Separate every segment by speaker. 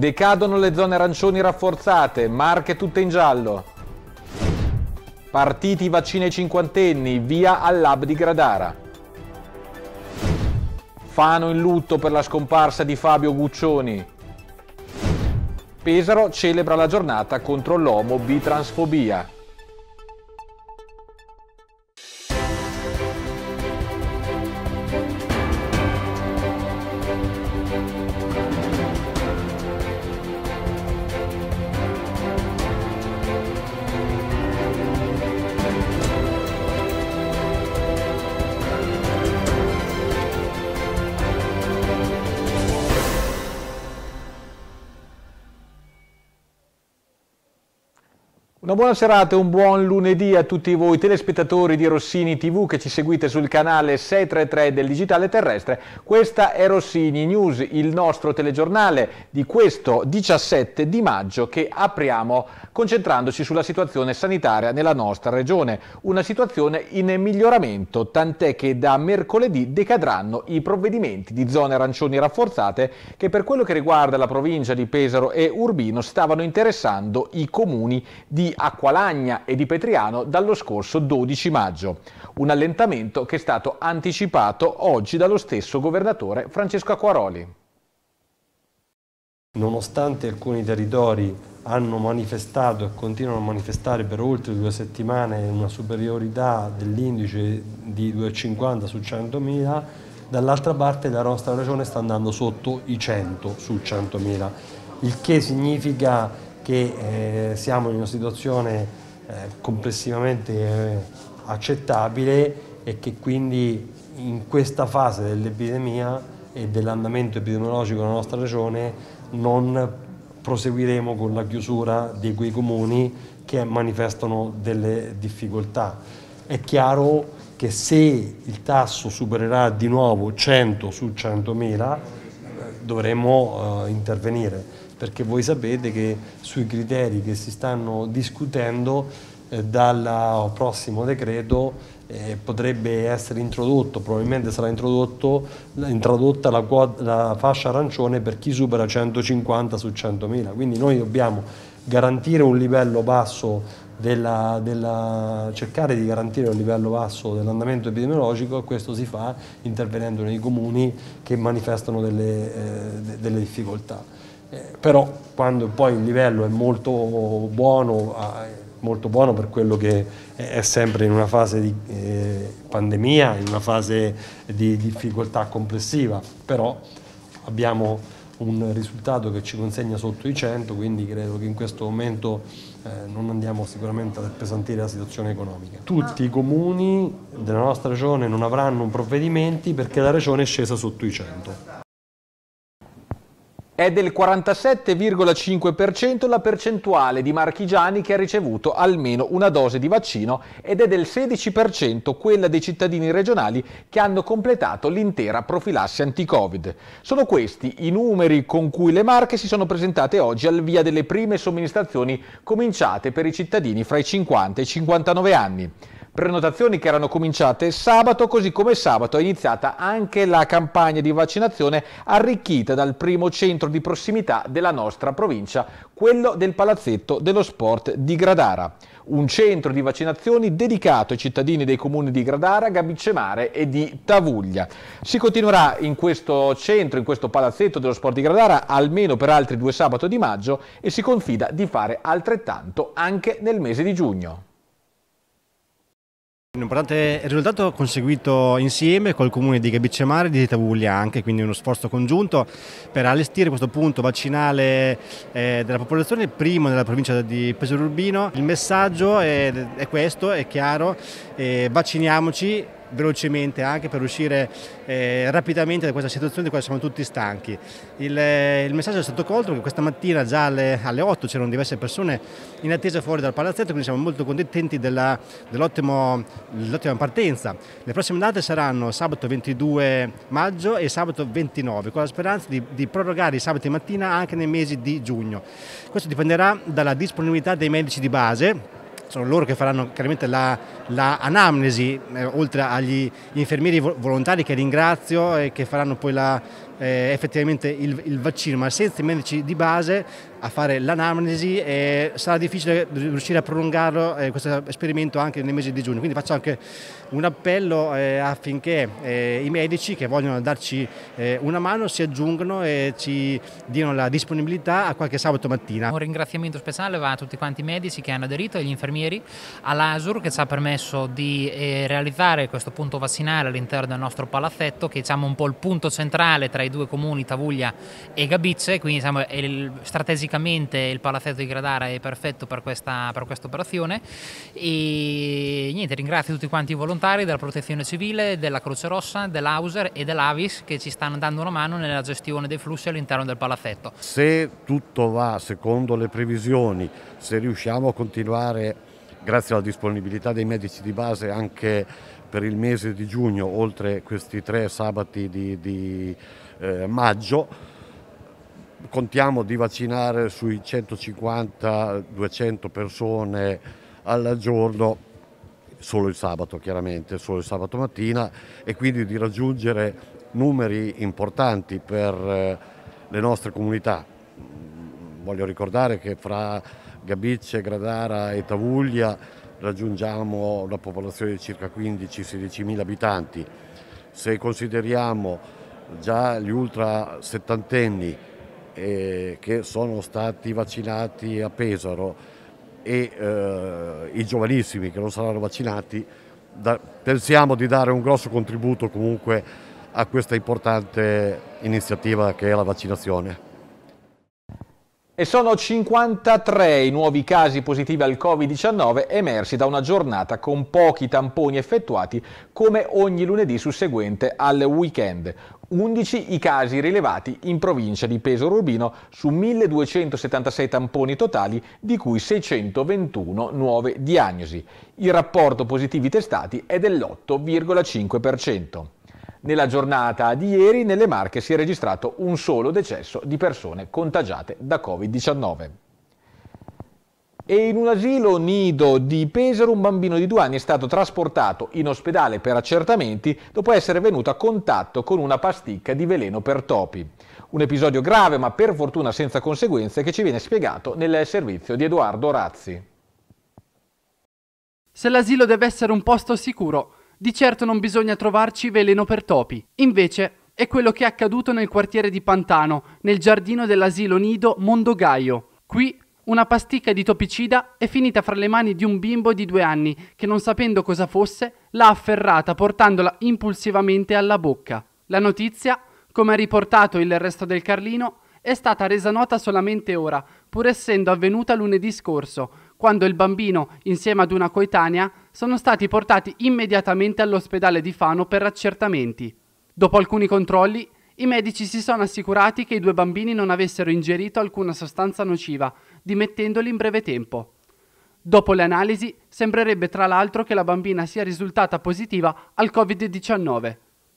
Speaker 1: Decadono le zone arancioni rafforzate, Marche tutte in giallo. Partiti vaccini ai cinquantenni, via all'Ab di Gradara. Fano in lutto per la scomparsa di Fabio Guccioni. Pesaro celebra la giornata contro l'omo bitransfobia. buona serata e un buon lunedì a tutti voi telespettatori di Rossini TV che ci seguite sul canale 633 del Digitale Terrestre. Questa è Rossini News, il nostro telegiornale di questo 17 di maggio che apriamo concentrandoci sulla situazione sanitaria nella nostra regione. Una situazione in miglioramento, tant'è che da mercoledì decadranno i provvedimenti di zone arancioni rafforzate che per quello che riguarda la provincia di Pesaro e Urbino stavano interessando i comuni di Acquario Acqua e di Petriano dallo scorso 12 maggio, un allentamento che è stato anticipato oggi dallo stesso governatore Francesco Acquaroli.
Speaker 2: Nonostante alcuni territori hanno manifestato e continuano a manifestare per oltre due settimane una superiorità dell'indice di 250 su 100.000, dall'altra parte la nostra regione sta andando sotto i 100 su 100.000, il che significa che eh, siamo in una situazione eh, complessivamente eh, accettabile e che quindi in questa fase dell'epidemia e dell'andamento epidemiologico della nostra regione non proseguiremo con la chiusura di quei comuni che manifestano delle difficoltà. È chiaro che se il tasso supererà di nuovo 100 su 100.000 dovremo eh, intervenire perché voi sapete che sui criteri che si stanno discutendo eh, dal prossimo decreto eh, potrebbe essere introdotto, probabilmente sarà introdotta la, la fascia arancione per chi supera 150 su 100.000, quindi noi dobbiamo garantire un livello basso della, della, cercare di garantire un livello basso dell'andamento epidemiologico e questo si fa intervenendo nei comuni che manifestano delle, eh, delle difficoltà eh, però quando poi il livello è molto buono, ah, molto buono per quello che è sempre in una fase di eh, pandemia, in una fase di difficoltà complessiva, però abbiamo un risultato che ci consegna sotto i 100, quindi credo che in questo momento eh, non andiamo sicuramente ad appesantire la situazione economica. Tutti i comuni della nostra regione non avranno provvedimenti perché la regione è scesa sotto i
Speaker 1: 100 è del 47,5% la percentuale di marchigiani che ha ricevuto almeno una dose di vaccino ed è del 16% quella dei cittadini regionali che hanno completato l'intera profilassi anti-Covid. Sono questi i numeri con cui le Marche si sono presentate oggi al via delle prime somministrazioni cominciate per i cittadini fra i 50 e i 59 anni. Prenotazioni che erano cominciate sabato, così come sabato è iniziata anche la campagna di vaccinazione arricchita dal primo centro di prossimità della nostra provincia, quello del Palazzetto dello Sport di Gradara. Un centro di vaccinazioni dedicato ai cittadini dei comuni di Gradara, Gabicemare e di Tavuglia. Si continuerà in questo centro, in questo palazzetto dello Sport di Gradara, almeno per altri due sabato di maggio e si confida di fare altrettanto anche nel mese di giugno.
Speaker 3: Un importante risultato conseguito insieme col comune di Gabicemare e di Tavuglia anche, quindi uno sforzo congiunto per allestire questo punto vaccinale eh, della popolazione, primo nella provincia di Pesaro Urbino. Il messaggio è, questo, è chiaro, vacciniamoci velocemente anche per uscire eh, rapidamente da questa situazione di cui siamo tutti stanchi. Il, eh, il messaggio è stato colto che questa mattina già alle, alle 8 c'erano diverse persone in attesa fuori dal palazzetto, quindi siamo molto contenti dell'ottima dell partenza. Le prossime date saranno sabato 22 maggio e sabato 29, con la speranza di, di prorogare i sabati mattina anche nei mesi di giugno. Questo dipenderà dalla disponibilità dei medici di base sono loro che faranno chiaramente la, la anamnesi, eh, oltre agli infermieri volontari che ringrazio e che faranno poi la, eh, effettivamente il, il, vaccino, ma senza i medici di base a fare l'anamnesi eh, sarà difficile riuscire a prolungarlo eh, questo esperimento anche nei mesi di giugno. Quindi faccio anche un appello eh, affinché eh, i medici che vogliono darci eh, una mano si aggiungano e ci diano la disponibilità a qualche sabato mattina. Un
Speaker 4: ringraziamento speciale va a tutti quanti i medici che hanno aderito, agli infermieri, all'ASUR che ci ha permesso di realizzare questo punto vaccinale all'interno del nostro palazzetto che è diciamo, un po' il punto centrale tra i i due comuni Tavuglia e Gabizze, quindi diciamo, il, strategicamente il palazzetto di Gradara è perfetto per questa, per quest operazione e niente, ringrazio tutti quanti i volontari della Protezione Civile, della Croce Rossa, dell'Auser e dell'Avis che ci stanno dando una mano nella gestione dei flussi all'interno del palazzetto.
Speaker 5: Se tutto va secondo le previsioni, se riusciamo a continuare grazie alla disponibilità dei medici di base anche per il mese di giugno, oltre questi tre sabati di, di eh, maggio contiamo di vaccinare sui 150-200 persone al giorno solo il sabato chiaramente, solo il sabato mattina e quindi di raggiungere numeri importanti per eh, le nostre comunità. Voglio ricordare che fra Gabicce, Gradara e Tavuglia raggiungiamo una popolazione di circa 15-16 mila abitanti. Se consideriamo già gli ultra settantenni eh, che sono stati vaccinati a Pesaro e eh, i giovanissimi che non saranno vaccinati, da, pensiamo di dare un grosso contributo comunque a questa importante iniziativa che è la vaccinazione.
Speaker 1: E sono 53 i nuovi casi positivi al Covid-19 emersi da una giornata con pochi tamponi effettuati come ogni lunedì susseguente al weekend. 11 i casi rilevati in provincia di Pesaro Urbino su 1276 tamponi totali, di cui 621 nuove diagnosi. Il rapporto positivi testati è dell'8,5%. Nella giornata di ieri nelle Marche si è registrato un solo decesso di persone contagiate da Covid-19 e in un asilo nido di Pesaro un bambino di due anni è stato trasportato in ospedale per accertamenti dopo essere venuto a contatto con una pasticca di veleno per topi. Un episodio grave ma per fortuna senza conseguenze che ci viene spiegato nel
Speaker 4: servizio di Edoardo Razzi. Se l'asilo deve essere un posto sicuro, di certo non bisogna trovarci veleno per topi. Invece è quello che è accaduto nel quartiere di Pantano, nel giardino dell'asilo nido Mondogaio. Qui una pasticca di topicida è finita fra le mani di un bimbo di due anni che, non sapendo cosa fosse, l'ha afferrata portandola impulsivamente alla bocca. La notizia, come ha riportato il resto del Carlino, è stata resa nota solamente ora, pur essendo avvenuta lunedì scorso, quando il bambino, insieme ad una coetanea, sono stati portati immediatamente all'ospedale di Fano per accertamenti. Dopo alcuni controlli, i medici si sono assicurati che i due bambini non avessero ingerito alcuna sostanza nociva dimettendoli in breve tempo. Dopo le analisi sembrerebbe tra l'altro che la bambina sia risultata positiva al Covid-19.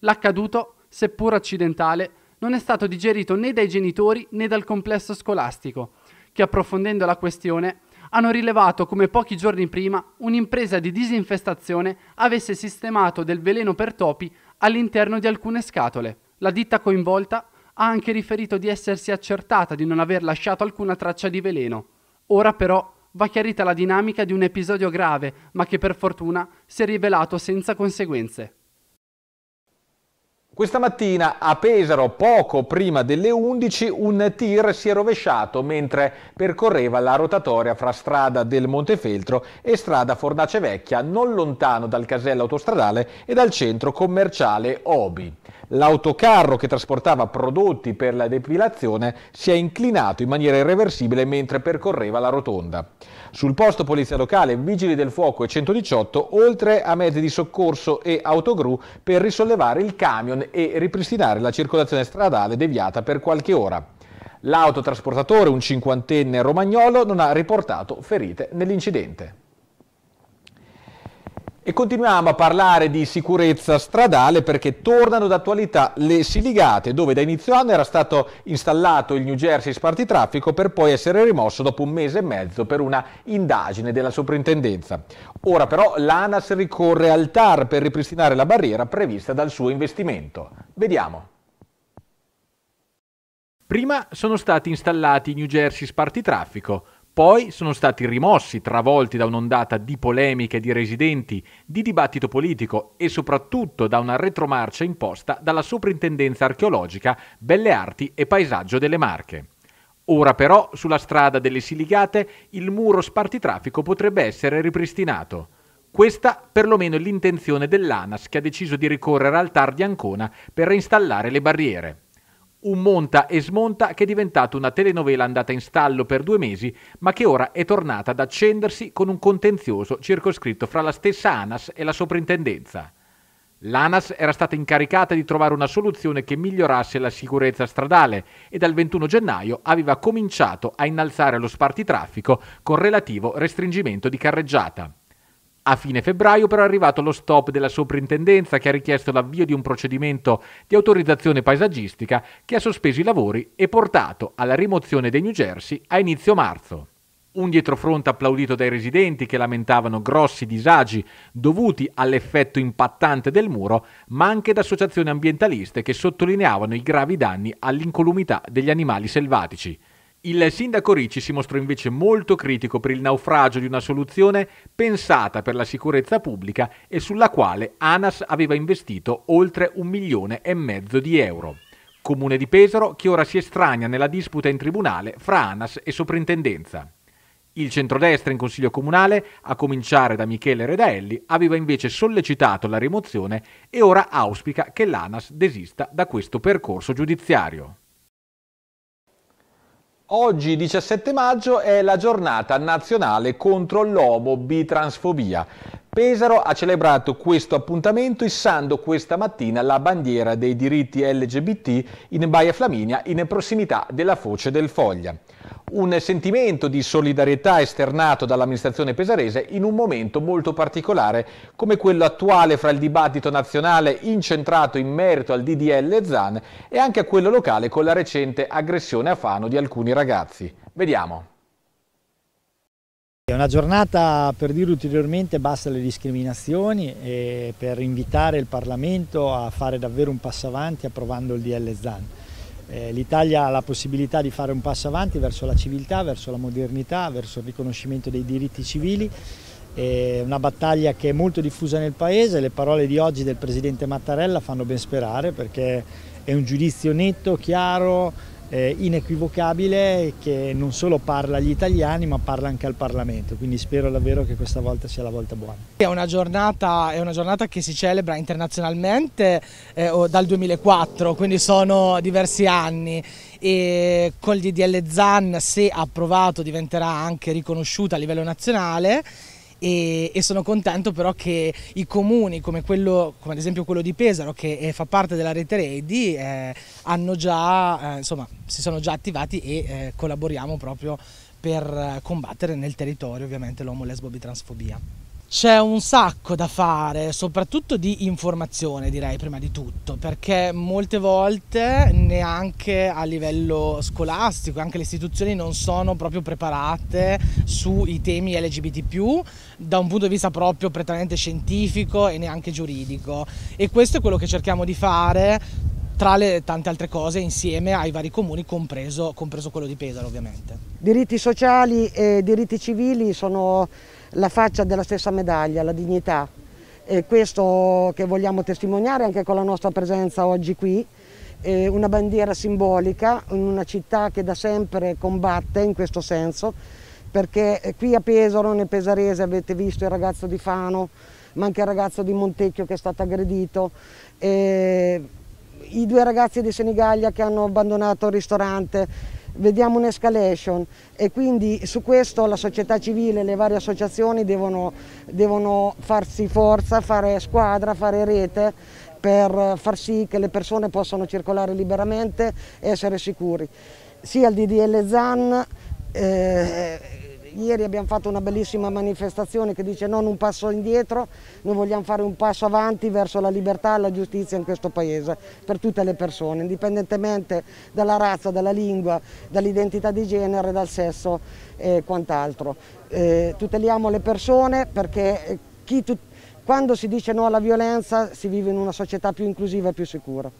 Speaker 4: L'accaduto, seppur accidentale, non è stato digerito né dai genitori né dal complesso scolastico, che approfondendo la questione hanno rilevato come pochi giorni prima un'impresa di disinfestazione avesse sistemato del veleno per topi all'interno di alcune scatole. La ditta coinvolta ha anche riferito di essersi accertata di non aver lasciato alcuna traccia di veleno. Ora però va chiarita la dinamica di un episodio grave, ma che per fortuna si è rivelato senza conseguenze. Questa mattina a Pesaro,
Speaker 1: poco prima delle 11, un tir si è rovesciato mentre percorreva la rotatoria fra strada del Montefeltro e strada Fornace Vecchia, non lontano dal casello autostradale e dal centro commerciale Obi. L'autocarro che trasportava prodotti per la depilazione si è inclinato in maniera irreversibile mentre percorreva la rotonda. Sul posto polizia locale, vigili del fuoco e 118, oltre a mezzi di soccorso e autogru per risollevare il camion e ripristinare la circolazione stradale deviata per qualche ora. L'autotrasportatore, un cinquantenne romagnolo, non ha riportato ferite nell'incidente. E continuiamo a parlare di sicurezza stradale perché tornano d'attualità le siligate, dove da inizio anno era stato installato il New Jersey Sparti Traffico per poi essere rimosso dopo un mese e mezzo per una indagine della soprintendenza. Ora però l'ANAS ricorre al TAR per ripristinare la barriera prevista dal suo investimento. Vediamo. Prima sono stati installati i New Jersey Sparti Traffico poi sono stati rimossi, travolti da un'ondata di polemiche di residenti, di dibattito politico e soprattutto da una retromarcia imposta dalla Soprintendenza archeologica Belle Arti e Paesaggio delle Marche. Ora però sulla strada delle Siligate il muro spartitraffico potrebbe essere ripristinato. Questa perlomeno è l'intenzione dell'ANAS che ha deciso di ricorrere al TAR di Ancona per reinstallare le barriere un monta e smonta che è diventato una telenovela andata in stallo per due mesi, ma che ora è tornata ad accendersi con un contenzioso circoscritto fra la stessa ANAS e la soprintendenza. L'ANAS era stata incaricata di trovare una soluzione che migliorasse la sicurezza stradale e dal 21 gennaio aveva cominciato a innalzare lo spartitraffico con relativo restringimento di carreggiata. A fine febbraio però è arrivato lo stop della soprintendenza che ha richiesto l'avvio di un procedimento di autorizzazione paesaggistica che ha sospeso i lavori e portato alla rimozione dei New Jersey a inizio marzo. Un dietrofront applaudito dai residenti che lamentavano grossi disagi dovuti all'effetto impattante del muro, ma anche da associazioni ambientaliste che sottolineavano i gravi danni all'incolumità degli animali selvatici. Il sindaco Ricci si mostrò invece molto critico per il naufragio di una soluzione pensata per la sicurezza pubblica e sulla quale ANAS aveva investito oltre un milione e mezzo di euro. Comune di Pesaro che ora si estranea nella disputa in tribunale fra ANAS e soprintendenza. Il centrodestra in Consiglio Comunale, a cominciare da Michele Redaelli, aveva invece sollecitato la rimozione e ora auspica che l'ANAS desista da questo percorso giudiziario. Oggi 17 maggio è la giornata nazionale contro l'omo-bitransfobia. Pesaro ha celebrato questo appuntamento issando questa mattina la bandiera dei diritti LGBT in Baia Flaminia in prossimità della foce del Foglia. Un sentimento di solidarietà esternato dall'amministrazione pesarese in un momento molto particolare come quello attuale fra il dibattito nazionale incentrato in merito al DDL ZAN e anche a quello locale con la recente aggressione a Fano di alcuni ragazzi. Vediamo.
Speaker 3: È una giornata per dire ulteriormente basta le discriminazioni e per invitare il Parlamento a fare davvero un passo avanti approvando il DL ZAN. Eh, L'Italia ha la possibilità di fare un passo avanti verso la civiltà, verso la modernità, verso il riconoscimento dei diritti civili. È una battaglia che è molto diffusa nel Paese, le parole di oggi del Presidente Mattarella fanno ben sperare perché è un giudizio netto, chiaro, eh, inequivocabile che non solo parla agli italiani ma parla anche al Parlamento, quindi spero davvero che questa volta sia la volta buona.
Speaker 6: È una giornata, è una giornata che si celebra internazionalmente eh, dal 2004, quindi sono diversi anni e con il DDL ZAN se approvato diventerà anche riconosciuta a livello nazionale e, e, sono contento però che i comuni come, quello, come ad esempio quello di Pesaro che eh, fa parte della rete Redi eh, hanno già, eh, insomma, si sono già attivati e eh, collaboriamo proprio per eh, combattere nel territorio ovviamente l'omo lesbo bitransfobia c'è un sacco da fare, soprattutto di informazione direi prima di tutto, perché molte volte neanche a livello scolastico, anche le istituzioni non sono proprio preparate sui temi LGBT da un punto di vista proprio prettamente scientifico e neanche giuridico. E questo è quello che cerchiamo di fare tra le tante altre cose insieme ai vari comuni, compreso, compreso quello di Pesaro ovviamente.
Speaker 7: Diritti sociali e diritti civili sono la faccia della stessa medaglia, la dignità. E questo che vogliamo testimoniare anche con la nostra presenza oggi qui, eh, una bandiera simbolica in una città che da sempre combatte in questo senso, perché qui a Pesaro, nel Pesarese, avete visto il ragazzo di Fano, ma anche il ragazzo di Montecchio che è stato aggredito, eh, i due ragazzi di Senigallia che hanno abbandonato il ristorante vediamo un'escalation e quindi su questo la società civile e le varie associazioni devono, devono farsi forza, fare squadra, fare rete per far sì che le persone possano circolare liberamente e essere sicuri. Sia il DDL ZAN eh, Ieri abbiamo fatto una bellissima manifestazione che dice non un passo indietro, noi vogliamo fare un passo avanti verso la libertà e la giustizia in questo Paese per tutte le persone, indipendentemente dalla razza, dalla lingua, dall'identità di genere, dal sesso e quant'altro. Eh, tuteliamo le persone perché eh, chi, quando si dice no alla violenza si vive in una società più inclusiva e più sicura.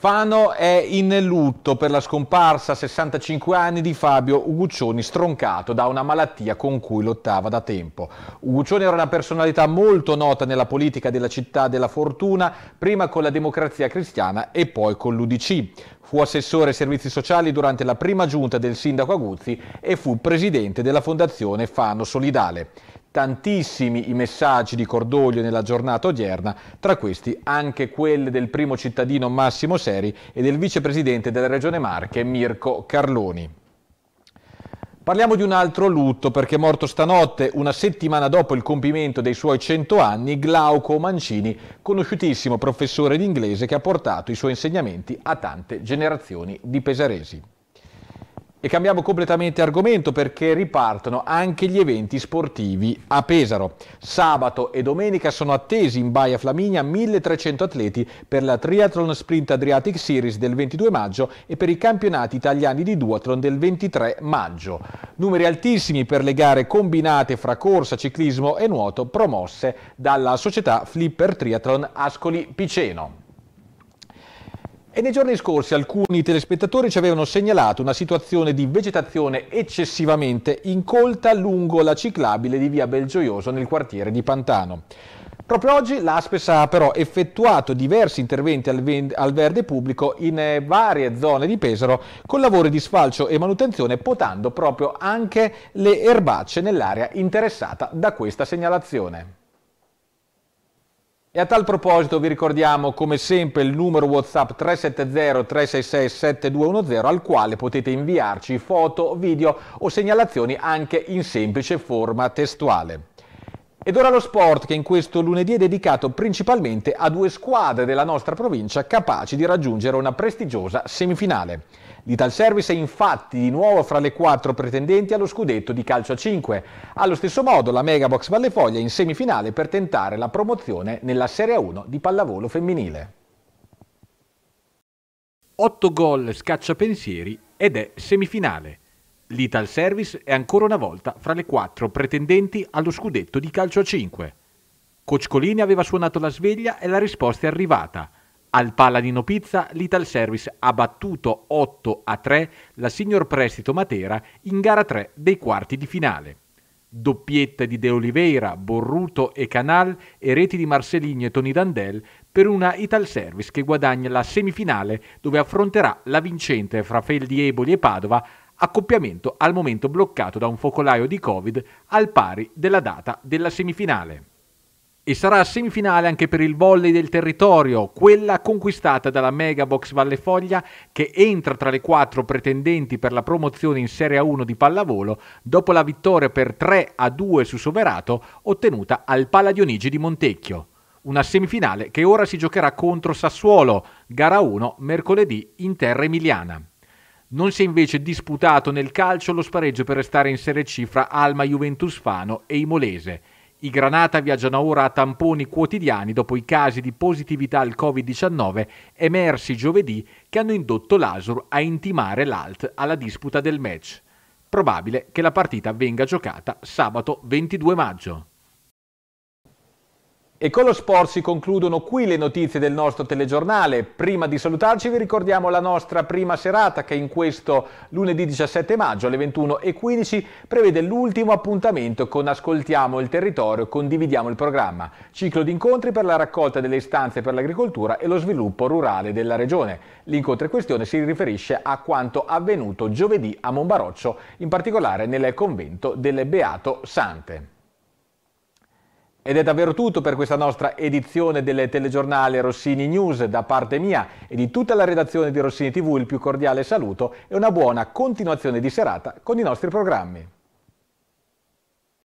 Speaker 1: Fano è in lutto per la scomparsa a 65 anni di Fabio Uguccioni, stroncato da una malattia con cui lottava da tempo. Uguccioni era una personalità molto nota nella politica della città della fortuna, prima con la democrazia cristiana e poi con l'Udc. Fu assessore ai servizi sociali durante la prima giunta del sindaco Aguzzi e fu presidente della fondazione Fano Solidale tantissimi i messaggi di cordoglio nella giornata odierna, tra questi anche quelli del primo cittadino Massimo Seri e del vicepresidente della Regione Marche Mirko Carloni. Parliamo di un altro lutto perché è morto stanotte, una settimana dopo il compimento dei suoi 100 anni, Glauco Mancini, conosciutissimo professore di inglese che ha portato i suoi insegnamenti a tante generazioni di pesaresi. E cambiamo completamente argomento perché ripartono anche gli eventi sportivi a Pesaro. Sabato e domenica sono attesi in Baia Flaminia 1300 atleti per la Triathlon Sprint Adriatic Series del 22 maggio e per i campionati italiani di duathlon del 23 maggio. Numeri altissimi per le gare combinate fra corsa, ciclismo e nuoto promosse dalla società Flipper Triathlon Ascoli Piceno. E nei giorni scorsi alcuni telespettatori ci avevano segnalato una situazione di vegetazione eccessivamente incolta lungo la ciclabile di via Belgioioso nel quartiere di Pantano. Proprio oggi l'Aspes ha però effettuato diversi interventi al, verde pubblico in eh, varie zone di Pesaro con lavori di sfalcio e manutenzione potando proprio anche le erbacce nell'area interessata da questa segnalazione. E a tal proposito vi ricordiamo come sempre il numero WhatsApp 370-366-7210 al quale potete inviarci foto, video o segnalazioni anche in semplice forma testuale. Ed ora lo sport che in questo lunedì è dedicato principalmente a due squadre della nostra provincia capaci di raggiungere una prestigiosa semifinale. L'Ital Service è infatti di nuovo fra le quattro pretendenti allo scudetto di calcio a 5. Allo stesso modo la Megabox Vallefoglia è in semifinale per tentare la promozione nella Serie 1 di pallavolo femminile. 8 gol scaccia pensieri ed è semifinale. L'Ital Service è ancora una volta fra le quattro pretendenti allo scudetto di calcio a 5. Coccolini aveva suonato la sveglia e la risposta è arrivata. Al Paladino Pizza l'Ital Service ha battuto 8 a 3 la Signor Prestito Matera in gara 3 dei quarti di finale. Doppietta di De Oliveira, Borruto e Canal e reti di Marcelino e Tony Dandel per una Ital Service che guadagna la semifinale dove affronterà la vincente fra Feldi Eboli e Padova accoppiamento al momento bloccato da un focolaio di Covid al pari della data della semifinale. E sarà semifinale anche per il volley del territorio, quella conquistata dalla Megabox Box Valle Foglia che entra tra le quattro pretendenti per la promozione in Serie 1 di pallavolo dopo la vittoria per 3 a 2 su Soverato ottenuta al Pala Dionigi di Montecchio. Una semifinale che ora si giocherà contro Sassuolo, gara 1 mercoledì in terra emiliana. Non si è invece disputato nel calcio lo spareggio per restare in Serie C fra Alma Juventus Fano e Imolese. I Granata viaggiano ora a tamponi quotidiani dopo i casi di positività al Covid-19 emersi giovedì che hanno indotto l'Asur a intimare l'alt alla disputa del match. Probabile che la partita venga giocata sabato 22 maggio. E con lo sport si concludono qui le notizie del nostro telegiornale. Prima di salutarci vi ricordiamo la nostra prima serata che in questo lunedì 17 maggio alle 21.15 prevede l'ultimo appuntamento con Ascoltiamo il territorio, condividiamo il programma, ciclo di incontri per la raccolta delle istanze per l'agricoltura e lo sviluppo rurale della regione. L'incontro in questione si riferisce a quanto avvenuto giovedì a Monbaroccio, in particolare nel convento delle Beato Sante. Ed è davvero tutto per questa nostra edizione del telegiornale Rossini News. Da parte mia e di tutta la redazione di Rossini TV il più cordiale saluto e una buona continuazione di serata con i nostri programmi.